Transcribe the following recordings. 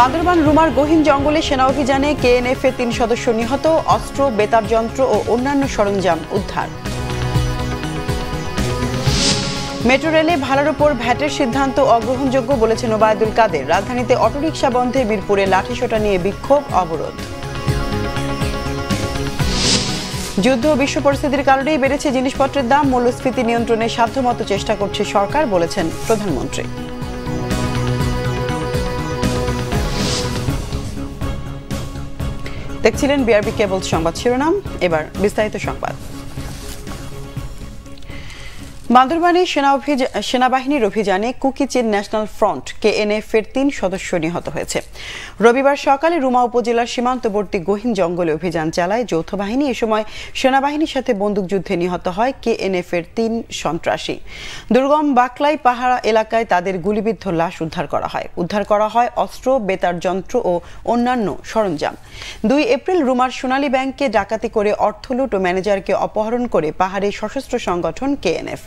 বান্দরবান রুমার গহীন জঙ্গলে সেনা অভিযানে কেএনএফ এর তিন সদস্য নিহত অস্ত্র বেতার যন্ত্র ও অন্যান্য সরঞ্জাম উদ্ধার মেট্রো রেলে ভাড়ার ওপর ভ্যাটের সিদ্ধান্ত অগ্রহণযোগ্য বলেছেন ওবায়দুল কাদের রাজধানীতে অটোরিকশা বন্ধে বীরপুরে লাঠিসোটা নিয়ে বিক্ষোভ অবরোধ যুদ্ধ ও বিশ্ব পরিস্থিতির কারণেই বেড়েছে জিনিসপত্রের দাম মূল্যস্ফীতি নিয়ন্ত্রণে সাধ্যমতো চেষ্টা করছে সরকার বলেছেন প্রধানমন্ত্রী দেখছিলেন বিআরবি কেবল সংবাদ শিরোনাম এবার বিস্তারিত সংবাদ বান্দরবানে সেনাবাহিনীর অভিযানে কুকিচিন ন্যাশনাল ফ্রন্ট কেএনএফ এর তিন সদস্য নিহত হয়েছে রবিবার সকালে রুমা উপজেলার সীমান্তবর্তী গহীন জঙ্গলে অভিযান চালায় যৌথ বাহিনী এ সময় সেনাবাহিনীর সাথে বন্দুকযুদ্ধে নিহত হয় কেএনএফ এর তিন সন্ত্রাসী দুর্গম বাকলাই পাহাড়া এলাকায় তাদের গুলিবিদ্ধ লাশ উদ্ধার করা হয় উদ্ধার করা হয় অস্ত্র বেতার যন্ত্র ও অন্যান্য সরঞ্জাম দুই এপ্রিল রুমার সোনালী ব্যাংকে ডাকাতি করে অর্থলুট ও ম্যানেজারকে অপহরণ করে পাহাড়ে সশস্ত্র সংগঠন কেএনএফ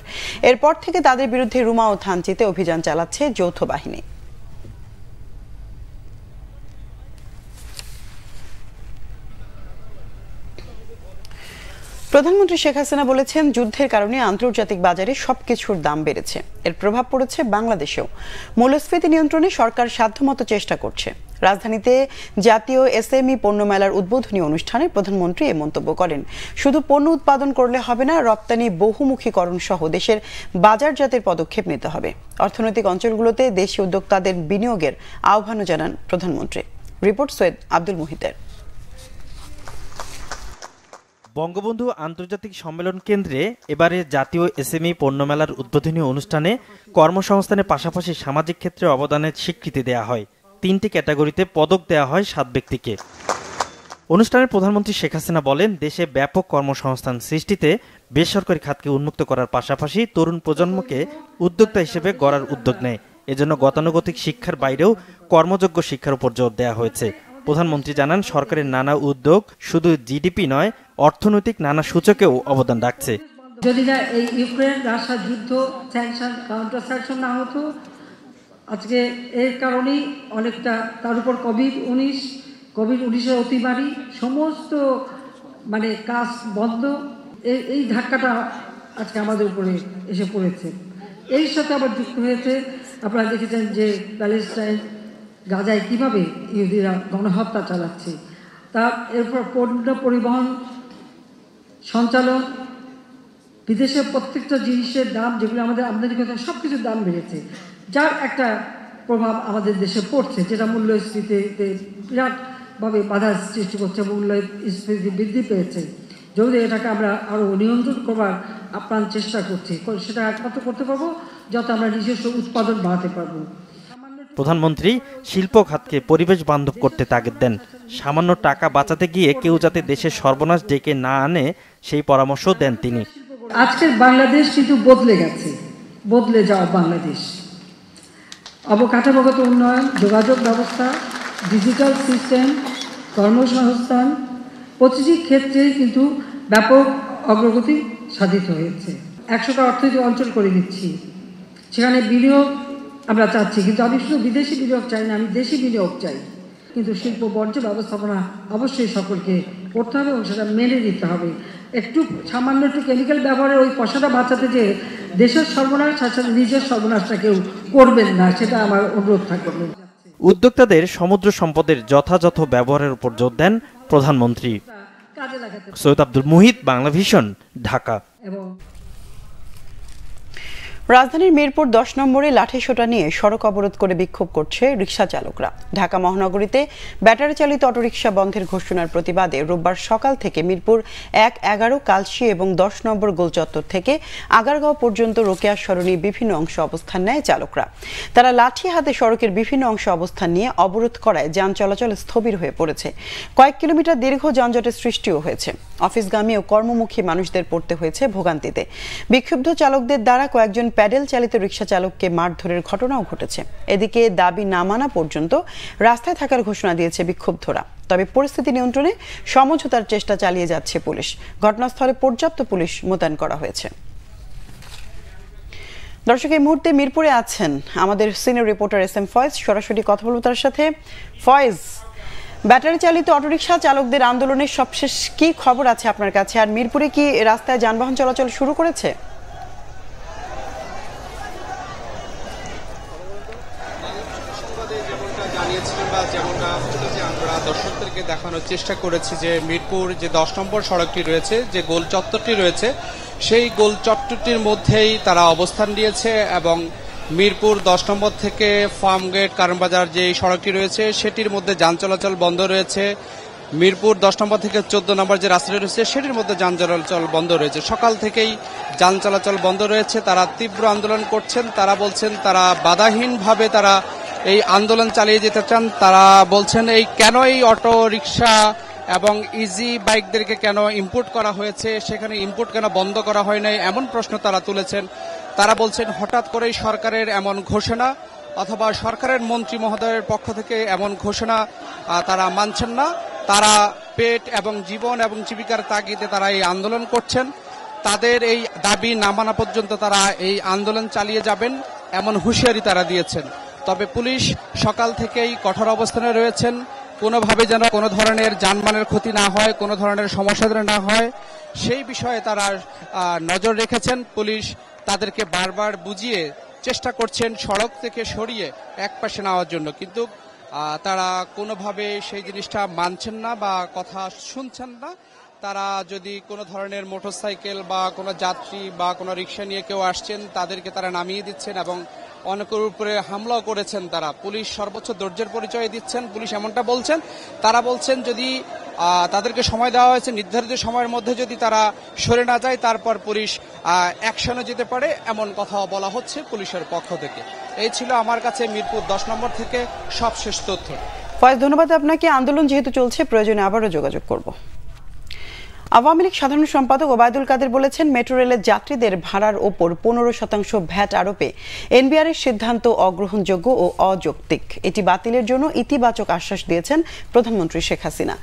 এরপর থেকে তাদের বিরুদ্ধে রুমা ও থানচিতে অভিযান চালাচ্ছে যৌথ বাহিনী প্রধানমন্ত্রী শেখ হাসিনা বলেছেন যুদ্ধের কারণে আন্তর্জাতিক বাজারে সবকিছুর দাম বেড়েছে এর প্রভাব পড়েছে বাংলাদেশেও মূল্যস্ফীতি নিয়ন্ত্রণে সরকার সাধ্যমতো চেষ্টা করছে রাজধানীতে জাতীয় এসএমই মেলার উদ্বোধনী অনুষ্ঠানে প্রধানমন্ত্রী এ মন্তব্য করেন শুধু পণ্য উৎপাদন করলে হবে না রপ্তানি বহুমুখীকরণ সহ দেশের বাজারজাতের পদক্ষেপ নিতে হবে অর্থনৈতিক অঞ্চলগুলোতে দেশীয় উদ্যোক্তাদের বিনিয়োগের আহ্বানও জানান প্রধানমন্ত্রী রিপোর্ট সৈয়দ আব্দুল মুহিতের বঙ্গবন্ধু আন্তর্জাতিক সম্মেলন কেন্দ্রে এবারে জাতীয় এসএমই পণ্যমেলার উদ্বোধনী অনুষ্ঠানে কর্মসংস্থানের পাশাপাশি সামাজিক ক্ষেত্রে অবদানের স্বীকৃতি দেয়া হয় তিনটি ক্যাটাগরিতে পদক দেওয়া হয় সাত ব্যক্তিকে অনুষ্ঠানে প্রধানমন্ত্রী শেখ হাসিনা বলেন দেশে ব্যাপক কর্মসংস্থান সৃষ্টিতে বেসরকারি খাতকে উন্মুক্ত করার পাশাপাশি তরুণ প্রজন্মকে উদ্যোক্তা হিসেবে গড়ার উদ্যোগ নেয় এজন্য গতানুগতিক শিক্ষার বাইরেও কর্মযোগ্য শিক্ষার উপর জোর দেওয়া হয়েছে প্রধানমন্ত্রী জানান সরকারের নানা উদ্যোগ শুধু জিডিপি নয় অর্থনৈতিক নানা সূচকেও অবদান রাখছে যদি না এই ইউক্রেন যুদ্ধ স্যাংশন কাউন্টার স্যাংশন না হতো আজকে এর কারণেই অনেকটা তার উপর কোভিড উনিশ কোভিড উনিশের অতিমারি সমস্ত মানে কাজ বন্ধ এই ধাক্কাটা আজকে আমাদের উপরে এসে পড়েছে এই সাথে আবার যুক্ত হয়েছে আপনারা দেখেছেন যে প্যালেস্টাইন গাজায় কীভাবে ইহুদিরা গণহত্যা চালাচ্ছে তা এরপর পণ্য পরিবহন সঞ্চালন বিদেশের প্রত্যেকটা জিনিসের দাম যেগুলো আমাদের আমদানি করতে সব কিছুর দাম বেড়েছে যার একটা প্রভাব আমাদের দেশে পড়ছে যেটা মূল্যস্ফীতিতে বিরাটভাবে বাধার সৃষ্টি করছে মূল্যস্ফীতি বৃদ্ধি পেয়েছে যদি এটাকে আমরা আরও নিয়ন্ত্রণ করবার আপ্রাণ চেষ্টা করছি সেটা একমাত্র করতে পারবো যত আমরা নিজস্ব উৎপাদন বাড়াতে পারবো প্রধানমন্ত্রী শিল্প খাতকে পরিবেশ বান্ধব করতে তাগিদ দেন সামান্য টাকা বাঁচাতে গিয়ে কেউ যাতে দেশের সর্বনাশ ডেকে না আনে সেই পরামর্শ দেন তিনি আজকের বাংলাদেশ কিন্তু বদলে গেছে বদলে যাওয়া বাংলাদেশ অবকাঠামোগত উন্নয়ন যোগাযোগ ব্যবস্থা ডিজিটাল সিস্টেম কর্মসংস্থান প্রতিটি ক্ষেত্রেই কিন্তু ব্যাপক অগ্রগতি সাধিত হয়েছে একশোটা অর্থনৈতিক অঞ্চল করে দিচ্ছি সেখানে বিনিয়োগ আমরা চাচ্ছি কিন্তু আমি শুধু বিদেশি বিনিয়োগ চাই না আমি দেশি বিনিয়োগ চাই কিন্তু শিল্প বর্জ্য ব্যবস্থাপনা অবশ্যই সকলকে করতে হবে এবং সেটা মেনে নিতে হবে একটু সামান্য একটু কেমিক্যাল ব্যবহারে ওই পশাটা বাঁচাতে যে দেশের সর্বনাশ সাথে নিজের সর্বনাশটা কেউ করবেন না সেটা আমার অনুরোধ থাকবে উদ্যোক্তাদের সমুদ্র সম্পদের যথাযথ ব্যবহারের উপর জোর দেন প্রধানমন্ত্রী সৈয়দ আব্দুল মুহিত বাংলা ভিশন ঢাকা রাজধানীর মিরপুর দশ নম্বরে সোটা নিয়ে সড়ক অবরোধ করে বিক্ষোভ করছে রিক্সা চালকরা ঢাকা মহানগরীতে ব্যাটারি চালিত অটোরিকশা বন্ধের ঘোষণার প্রতিবাদে রোববার সকাল থেকে মিরপুর এক এগারো কালশি এবং দশ নম্বর গোলচত্বর থেকে আগারগাঁও পর্যন্ত রোকেয়া সরণী বিভিন্ন অংশে অবস্থান নেয় চালকরা তারা লাঠি হাতে সড়কের বিভিন্ন অংশে অবস্থান নিয়ে অবরোধ করায় যান চলাচল স্থবির হয়ে পড়েছে কয়েক কিলোমিটার দীর্ঘ যানজটের সৃষ্টিও হয়েছে অফিসগামী ও কর্মমুখী মানুষদের পড়তে হয়েছে ভোগান্তিতে বিক্ষুব্ধ চালকদের দ্বারা কয়েকজন প্যাডেল চালিত রিক্সা চালককে মারধরের ঘটনাও ঘটেছে এদিকে দাবি না মানা পর্যন্ত রাস্তায় থাকার ঘোষণা দিয়েছে বিক্ষুব্ধরা তবে পরিস্থিতি নিয়ন্ত্রণে সমঝোতার চেষ্টা চালিয়ে যাচ্ছে পুলিশ ঘটনাস্থলে পর্যাপ্ত পুলিশ মোতায়েন করা হয়েছে দর্শক এই মুহূর্তে মিরপুরে আছেন আমাদের senior reporter S M Foyez সরাসরি কথা বলবো তার সাথে ফয়েজ ব্যাটারি চালিত অটোরিকশা চালকদের আন্দোলনের সবশেষ কি খবর আছে আপনার কাছে আর মিরপুরে কি রাস্তায় যানবাহন চলাচল শুরু করেছে আপনাকে দেখানোর চেষ্টা করেছি যে মিরপুর যে দশ নম্বর সড়কটি রয়েছে যে গোল চত্বরটি রয়েছে সেই গোল চত্বরটির মধ্যেই তারা অবস্থান নিয়েছে এবং মিরপুর দশ নম্বর থেকে ফার্ম গেট কারণবাজার যে সড়কটি রয়েছে সেটির মধ্যে যান চলাচল বন্ধ রয়েছে মিরপুর দশ নম্বর থেকে চোদ্দ নম্বর যে রাস্তাটি রয়েছে সেটির মধ্যে যান চলাচল বন্ধ রয়েছে সকাল থেকেই যান চলাচল বন্ধ রয়েছে তারা তীব্র আন্দোলন করছেন তারা বলছেন তারা বাধাহীনভাবে তারা এই আন্দোলন চালিয়ে যেতে চান তারা বলছেন এই কেন এই অটো রিক্সা এবং ইজি বাইকদেরকে কেন ইম্পোর্ট করা হয়েছে সেখানে ইম্পোর্ট কেন বন্ধ করা হয় নাই এমন প্রশ্ন তারা তুলেছেন তারা বলছেন হঠাৎ করেই সরকারের এমন ঘোষণা অথবা সরকারের মন্ত্রী মহোদয়ের পক্ষ থেকে এমন ঘোষণা তারা মানছেন না তারা পেট এবং জীবন এবং জীবিকার তাগিদে তারা এই আন্দোলন করছেন তাদের এই দাবি না মানা পর্যন্ত তারা এই আন্দোলন চালিয়ে যাবেন এমন হুঁশিয়ারি তারা দিয়েছেন তবে পুলিশ সকাল থেকেই কঠোর অবস্থানে রয়েছেন কোনোভাবে যেন কোনো ধরনের যানবাহনের ক্ষতি না হয় কোনো ধরনের সমস্যা যেন না হয় সেই বিষয়ে তারা নজর রেখেছেন পুলিশ তাদেরকে বারবার বুঝিয়ে চেষ্টা করছেন সড়ক থেকে সরিয়ে এক পাশে নেওয়ার জন্য কিন্তু তারা কোনোভাবে সেই জিনিসটা মানছেন না বা কথা শুনছেন না তারা যদি কোনো ধরনের মোটরসাইকেল বা কোনো যাত্রী বা কোনো রিক্সা নিয়ে কেউ আসছেন তাদেরকে তারা নামিয়ে দিচ্ছেন এবং অনেকের উপরে হামলাও করেছেন তারা পুলিশ সর্বোচ্চ ধৈর্যের পরিচয় দিচ্ছেন পুলিশ এমনটা বলছেন তারা বলছেন যদি তাদেরকে সময় দেওয়া হয়েছে নির্ধারিত সময়ের মধ্যে যদি তারা সরে না যায় তারপর পুলিশ অ্যাকশনে যেতে পারে এমন কথা বলা হচ্ছে পুলিশের পক্ষ থেকে এই ছিল আমার কাছে মিরপুর দশ নম্বর থেকে সবশেষ তথ্য ফয়েজ ধন্যবাদ আপনাকে আন্দোলন যেহেতু চলছে প্রয়োজনে আবারও যোগাযোগ করব আওয়ামী লীগ সাধারণ সম্পাদক ওবায়দুল কাদের বলেছেন মেট্রো রেলের যাত্রীদের ভাড়ার ওপর পনেরো শতাংশ ভ্যাট আরোপে এনবিআর এর সিদ্ধান্ত অগ্রহণযোগ্য ও অযৌক্তিক এটি বাতিলের জন্য ইতিবাচক আশ্বাস দিয়েছেন প্রধানমন্ত্রী শেখ হাসিনা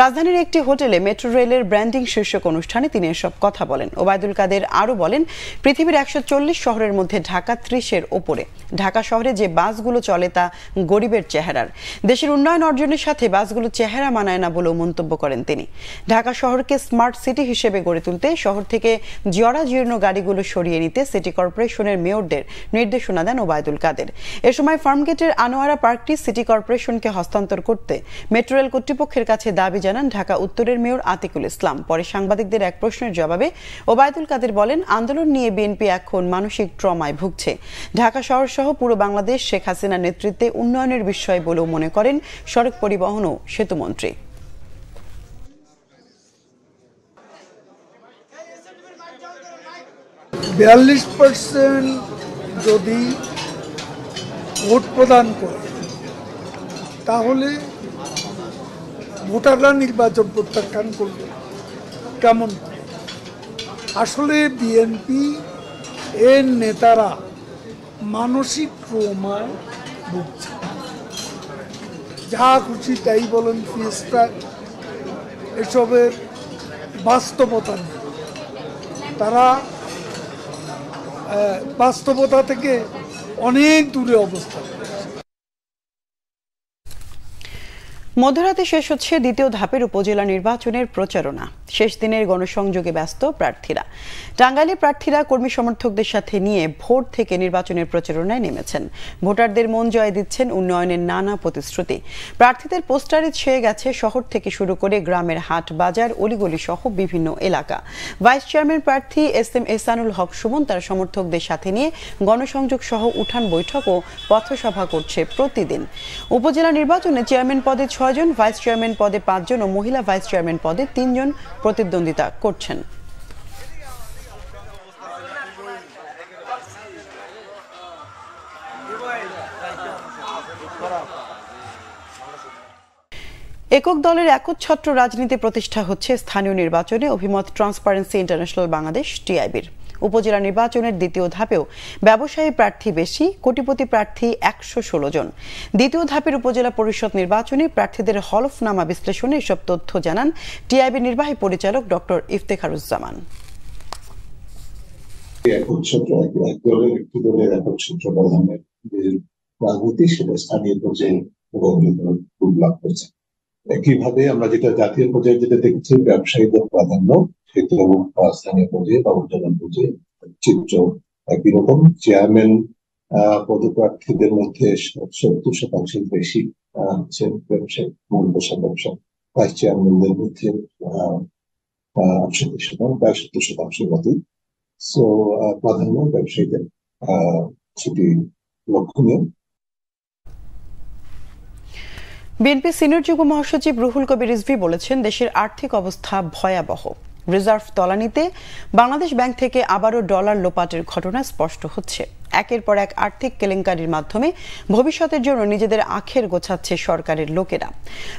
রাজধানীর একটি হোটেলে মেট্রো রেলের ব্র্যান্ডিং শীর্ষক অনুষ্ঠানে তিনি এসব কথা বলেন ওবায়দুল কাদের আরও বলেন পৃথিবীর একশো শহরের মধ্যে ঢাকা ত্রিশের ওপরে ঢাকা শহরে যে বাসগুলো চলে তা গরিবের চেহারার দেশের উন্নয়ন অর্জনের সাথে বাসগুলো চেহারা মানায় না বলেও মন্তব্য করেন তিনি ঢাকা শহরকে স্মার্ট সিটি হিসেবে গড়ে তুলতে শহর থেকে জরাজীর্ণ গাড়িগুলো সরিয়ে নিতে সিটি কর্পোরেশনের মেয়রদের নির্দেশনা দেন ওবায়দুল কাদের এ সময় ফার্মগেটের আনোয়ারা পার্কটি সিটি কর্পোরেশনকে হস্তান্তর করতে মেট্রো রেল কর্তৃপক্ষের কাছে দাবি জানান ঢাকা উত্তরের মেয়র আতিকুল ইসলাম পরে সাংবাদিকদের এক প্রশ্নের জবাবে ওবায়দুল কাদের বলেন আন্দোলন নিয়ে বিএনপি এখন মানসিক ট্রমায় ভুগছে ঢাকা শহর সহ পুরো বাংলাদেশ শেখ হাসিনার নেতৃত্বে উন্নয়নের বিষয় বলেও মনে করেন সড়ক পরিবহন ও সেতুমন্ত্রী বিয়াল্লিশ পার্সেন্ট যদি ভোট প্রদান করে তাহলে ভোটাররা নির্বাচন প্রত্যাখ্যান করবে কেমন আসলে বিএনপি এর নেতারা মানসিক প্রমায় ভুগছে যা খুশি তাই বলেন ফিয়েস্টা এসবের বাস্তবতা নেই তারা বাস্তবতা থেকে অনেক দূরে অবস্থান মধ্যরাতে শেষ হচ্ছে দ্বিতীয় ধাপের উপজেলা নির্বাচনের প্রচারণা শেষ দিনের গণসংযোগে ব্যস্ত প্রার্থীরা টাঙ্গাইলে প্রার্থীরা কর্মী সমর্থকদের সাথে নিয়ে ভোট থেকে নির্বাচনের প্রচারণায় নেমেছেন ভোটারদের মন জয় দিচ্ছেন উন্নয়নের নানা প্রতিশ্রুতি প্রার্থীদের পোস্টারে ছেয়ে গেছে শহর থেকে শুরু করে গ্রামের হাট বাজার অলিগলি সহ বিভিন্ন এলাকা ভাইস চেয়ারম্যান প্রার্থী এস এম এসানুল হক সুমন তার সমর্থকদের সাথে নিয়ে গণসংযোগ সহ উঠান বৈঠক ও পথসভা করছে প্রতিদিন উপজেলা নির্বাচনে চেয়ারম্যান পদে ছয় ছয়জন ভাইস চেয়ারম্যান পদে পাঁচজন ও মহিলা ভাইস চেয়ারম্যান পদে তিনজন প্রতিদ্বন্দ্বিতা করছেন একক দলের একচ্ছত্র রাজনীতি প্রতিষ্ঠা হচ্ছে স্থানীয় নির্বাচনে অভিমত ট্রান্সপারেন্সি ইন্টারন্যাশনাল বাংলাদেশ টিআইবির উপজেলা নির্বাচনের দ্বিতীয় ধাপেও ব্যবসায়ী প্রার্থী বেশি কোটিপতি প্রার্থী একশো ষোলো জন দ্বিতীয় ধাপের উপজেলা পরিষদ নির্বাচনে প্রার্থীদের হলফনামা বিশ্লেষণে এসব তথ্য জানান টিআইবি নির্বাহী পরিচালক ডক্টর ইফতেখারুজ্জামান উজ্জামান একইভাবে আমরা যেটা জাতীয় পর্যায়ে যেটা দেখছি ব্যবসায়ীদের প্রাধান্য সেতু এবং স্থানীয় পর্যায়ে বা উদ্যোগন পর্যায়ে চিত্র একই রকম চেয়ারম্যান পদপ্রার্থীদের মধ্যে সত্তর শতাংশের বেশি হচ্ছেন ব্যবসায়ী মূল পেশা ব্যবসা ভাইস চেয়ারম্যানদের মধ্যে আটষট্টি শতাংশ প্রায় সত্তর শতাংশের মতোই সো প্রাধান্য ব্যবসায়ীদের সেটি লক্ষণীয় বিএনপি সিনিয়র যুগ্ম মহাসচিব রুহুল কবির রিজভি বলেছেন দেশের আর্থিক অবস্থা ভয়াবহ রিজার্ভ তলানিতে বাংলাদেশ ব্যাংক থেকে আবারও ডলার লোপাটের ঘটনা স্পষ্ট হচ্ছে একের পর এক আর্থিক কেলেঙ্কারির মাধ্যমে ভবিষ্যতের জন্য নিজেদের আখের গোছাচ্ছে সরকারের লোকেরা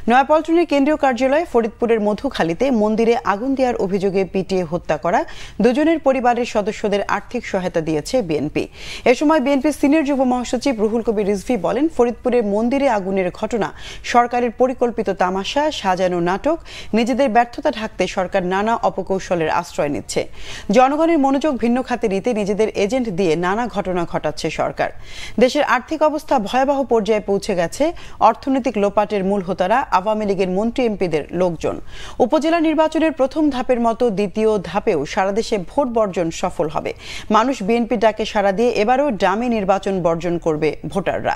নয়াপল্টনের কেন্দ্রীয় কার্যালয়ে ফরিদপুরের মধুখালীতে মন্দিরে আগুন দেওয়ার অভিযোগে পিটিয়ে হত্যা করা দুজনের পরিবারের সদস্যদের আর্থিক সহায়তা দিয়েছে বিএনপি এ সময় বিএনপি সিনিয়র যুব মহাসচিব রুহুল কবির রিজভি বলেন ফরিদপুরের মন্দিরে আগুনের ঘটনা সরকারের পরিকল্পিত তামাশা সাজানো নাটক নিজেদের ব্যর্থতা ঢাকতে সরকার নানা অপকৌশলের আশ্রয় নিচ্ছে জনগণের মনোযোগ ভিন্ন খাতে নিতে নিজেদের এজেন্ট দিয়ে নানা ঘটনা ঘটনা ঘটাচ্ছে সরকার দেশের আর্থিক অবস্থা ভয়াবহ পর্যায়ে পৌঁছে গেছে অর্থনৈতিক লোপাটের মূল হোতারা আওয়ামী লীগের মন্ত্রী এমপিদের লোকজন উপজেলা নির্বাচনের প্রথম ধাপের মতো দ্বিতীয় ধাপেও সারা দেশে ভোট বর্জন সফল হবে মানুষ বিএনপি ডাকে সাড়া দিয়ে এবারও ডামি নির্বাচন বর্জন করবে ভোটাররা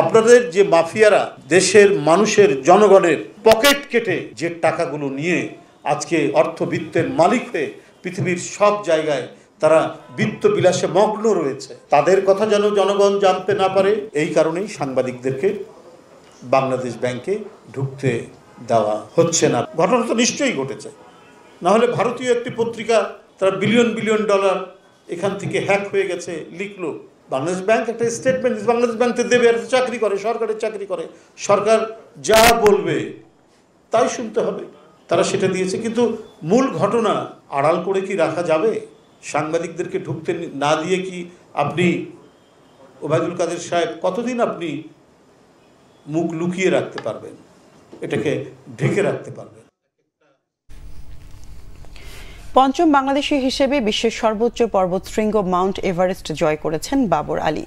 আপনাদের যে মাফিয়ারা দেশের মানুষের জনগণের পকেট কেটে যে টাকাগুলো নিয়ে আজকে অর্থবিত্তের মালিক হয়ে পৃথিবীর সব জায়গায় তারা বিত্ত বিলাসে মগ্ন রয়েছে তাদের কথা যেন জনগণ জানতে না পারে এই কারণেই সাংবাদিকদেরকে বাংলাদেশ ব্যাংকে ঢুকতে দেওয়া হচ্ছে না ঘটনা তো নিশ্চয়ই ঘটেছে নাহলে ভারতীয় একটি পত্রিকা তারা বিলিয়ন বিলিয়ন ডলার এখান থেকে হ্যাক হয়ে গেছে লিখলো বাংলাদেশ ব্যাংক একটা স্টেটমেন্ট বাংলাদেশ ব্যাংক তো দেবে আর চাকরি করে সরকারের চাকরি করে সরকার যা বলবে তাই শুনতে হবে তারা সেটা দিয়েছে কিন্তু মূল ঘটনা আড়াল করে কি রাখা যাবে সাংবাদিকদেরকে ঢুকতে না দিয়ে কি আপনি ওবায়দুল কাদের সাহেব কতদিন আপনি মুখ লুকিয়ে রাখতে পারবেন এটাকে ঢেকে রাখতে পারবেন পঞ্চম বাংলাদেশি হিসেবে বিশ্বের সর্বোচ্চ পর্বত শৃঙ্গ মাউন্ট এভারেস্ট জয় করেছেন বাবর আলী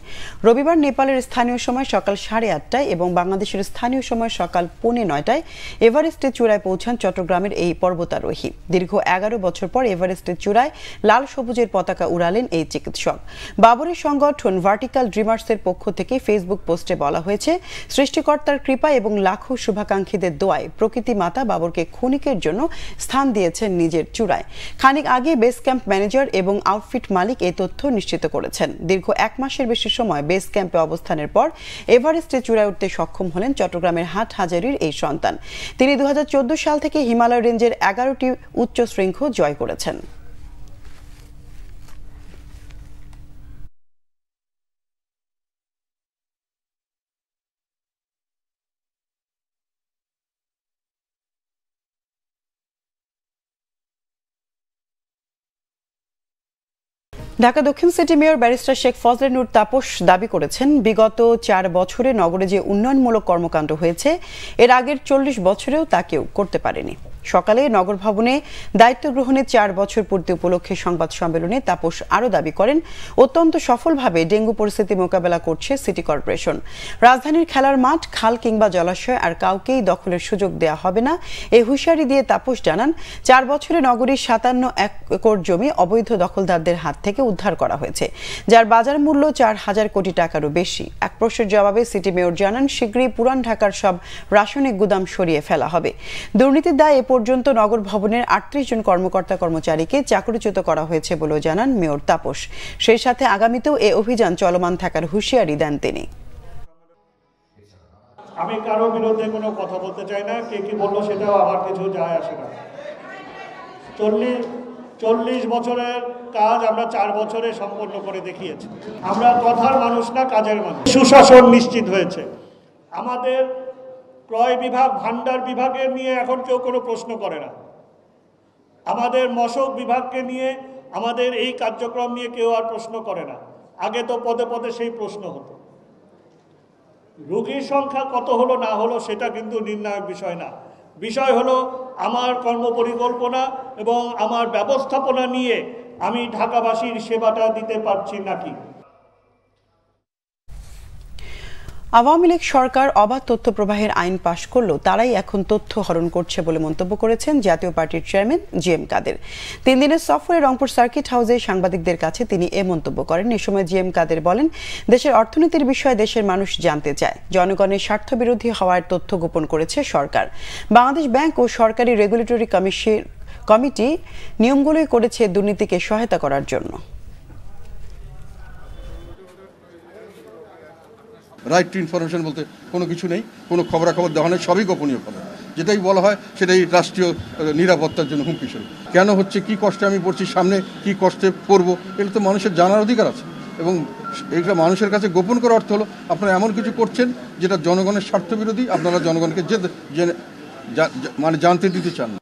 রবিবার নেপালের স্থানীয় সময় সকাল সাড়ে আটটায় এবং বাংলাদেশের স্থানীয় সময় সকাল পৌনে নয়টায় এভারেস্টের চূড়ায় পৌঁছান চট্টগ্রামের এই পর্বতারোহী দীর্ঘ এগারো বছর পর এভারেস্টের চূড়ায় লাল সবুজের পতাকা উড়ালেন এই চিকিৎসক বাবরের সংগঠন ভার্টিক্যাল ড্রিমার্সের পক্ষ থেকে ফেসবুক পোস্টে বলা হয়েছে সৃষ্টিকর্তার কৃপা এবং লাখো শুভাকাঙ্ক্ষীদের দোয়ায় প্রকৃতি মাতা বাবরকে ক্ষণিকের জন্য স্থান দিয়েছেন নিজের চূড়ায় খানিক আগে বেস ক্যাম্প ম্যানেজার এবং আউটফিট মালিক এই তথ্য নিশ্চিত করেছেন দীর্ঘ এক মাসের বেশি সময় বেস ক্যাম্পে অবস্থানের পর এভারেস্টে চূড়ায় উঠতে সক্ষম হলেন চট্টগ্রামের হাট হাজারির এই সন্তান তিনি দু সাল থেকে হিমালয় রেঞ্জের এগারোটি উচ্চ শৃঙ্খ জয় করেছেন ঢাকা দক্ষিণ city mayor barrister Sheikh Fazle Noor Taposh দাবি করেছেন বিগত চার বছরে নগরে যে উন্নয়নমূলক কর্মকাণ্ড হয়েছে এর আগের চল্লিশ বছরেও তা কেউ করতে পারেনি সকালে নগর ভবনে দায়িত্ব গ্রহণে চার বছর পূর্তি উপলক্ষে সংবাদ সম্মেলনে তাপস আরও দাবি করেন অত্যন্ত সফলভাবে ডেঙ্গু পরিস্থিতি মোকাবেলা করছে সিটি কর্পোরেশন রাজধানীর খেলার মাঠ খাল কিংবা জলাশয় আর কাউকেই দখলের সুযোগ দেয়া হবে না এ হুঁশিয়ারি দিয়ে তাপস জানান চার বছরে নগরীর সাতান্ন একর জমি অবৈধ দখলদারদের হাত থেকে উদ্ধার করা হয়েছে যার বাজার মূল্য চার হাজার কোটি টাকারও বেশি এক প্রশ্নের জবাবে সিটি মেয়র জানান শীঘ্রই পুরান ঢাকার সব রাসায়নিক গুদাম সরিয়ে ফেলা হবে দুর্নীতির দায় এ পর্যন্ত নগর ভবনের আটত্রিশ জন কর্মকর্তা কর্মচারীকে চাকরিচ্যুত করা হয়েছে বলেও জানান মেয়র তাপস সেই সাথে আগামীতেও এ অভিযান চলমান থাকার হুঁশিয়ারি দেন তিনি আমি কারো বিরুদ্ধে কোনো কথা বলতে চাই না কে কি বললো সেটাও আমার কিছু যায় আসে না চল্লিশ চল্লিশ বছরের কাজ আমরা চার বছরে সম্পন্ন করে দেখিয়েছি আমরা কথার মানুষ না কাজের মানুষ সুশাসন নিশ্চিত হয়েছে আমাদের ক্রয় বিভাগ ভান্ডার বিভাগে নিয়ে এখন কেউ কোনো প্রশ্ন করে না আমাদের মশক বিভাগকে নিয়ে আমাদের এই কার্যক্রম নিয়ে কেউ আর প্রশ্ন করে না আগে তো পদে পদে সেই প্রশ্ন হতো রোগীর সংখ্যা কত হলো না হলো সেটা কিন্তু নির্ণায়ক বিষয় না বিষয় হলো আমার কর্মপরিকল্পনা এবং আমার ব্যবস্থাপনা নিয়ে আমি ঢাকাবাসীর সেবাটা দিতে পারছি নাকি আওয়ামী লীগ সরকার অবাধ তথ্য প্রবাহের আইন পাশ করলেও তারাই এখন তথ্য হরণ করছে বলে মন্তব্য করেছেন জাতীয় পার্টির চেয়ারম্যান জি এম কাদের তিন দিনের সফরে রংপুর সার্কিট হাউসে সাংবাদিকদের কাছে তিনি এ মন্তব্য করেন এ সময় জি এম কাদের বলেন দেশের অর্থনীতির বিষয়ে দেশের মানুষ জানতে চায় জনগণের স্বার্থবিরোধী হওয়ার তথ্য গোপন করেছে সরকার বাংলাদেশ ব্যাংক ও সরকারি রেগুলেটরি কমিশন কমিটি নিয়মগুলোই করেছে দুর্নীতিকে সহায়তা করার জন্য রাইট টু ইনফরমেশন বলতে কোনো কিছু নেই কোনো খবরাখবর দেওয়া নেই সবই গোপনীয় খবর যেটাই বলা হয় সেটাই রাষ্ট্রীয় নিরাপত্তার জন্য হুমকি স্বরূপ কেন হচ্ছে কি কষ্টে আমি পড়ছি সামনে কি কষ্টে পড়বো এটা তো মানুষের জানার অধিকার আছে এবং এইটা মানুষের কাছে গোপন করার অর্থ হলো আপনারা এমন কিছু করছেন যেটা জনগণের স্বার্থবিরোধী আপনারা জনগণকে যে মানে জানতে দিতে চান না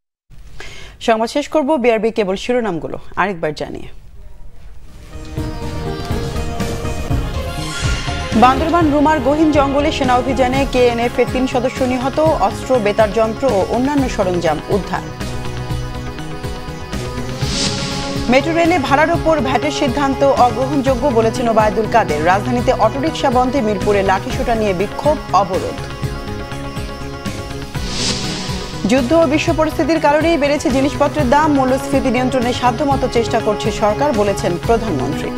সংবাদ শেষ করব বিআরবি কেবল শিরোনামগুলো আরেকবার জানিয়ে বান্দরবান রুমার গহীন জঙ্গলে সেনা অভিযানে কেএনএফ এর তিন সদস্য নিহত অস্ত্র বেতার যন্ত্র ও অন্যান্য সরঞ্জাম উদ্ধার মেট্রো রেলে ভাড়ার ওপর ভ্যাটের সিদ্ধান্ত অগ্রহণযোগ্য বলেছেন ওবায়দুল কাদের রাজধানীতে অটোরিকশা বন্ধে মিরপুরে লাঠিসোটা নিয়ে বিক্ষোভ অবরোধ যুদ্ধ ও বিশ্ব পরিস্থিতির কারণেই বেড়েছে জিনিসপত্রের দাম মূল্যস্ফীতি নিয়ন্ত্রণে সাধ্যমতো চেষ্টা করছে সরকার বলেছেন প্রধানমন্ত্রী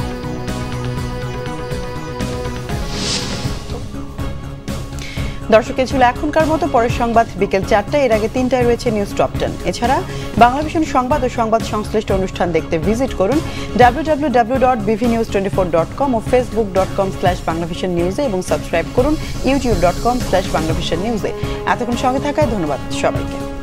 দর্শকে ছিল এখনকার মতো পরের সংবাদ বিকেল চারটায় এর আগে তিনটায় রয়েছে নিউজ টপ টেন এছাড়া বাংলা সংবাদ ও সংবাদ সংশ্লিষ্ট অনুষ্ঠান দেখতে ভিজিট করুন W W W dot BV news twenty four dot com ও Facebook dot com slash Banglavision নিউজে এবং সাবস্ক্রাইব করুন YouTube dot com slash Banglavision নিউজে এতক্ষণ সঙ্গে থাকায় ধন্যবাদ সবাইকে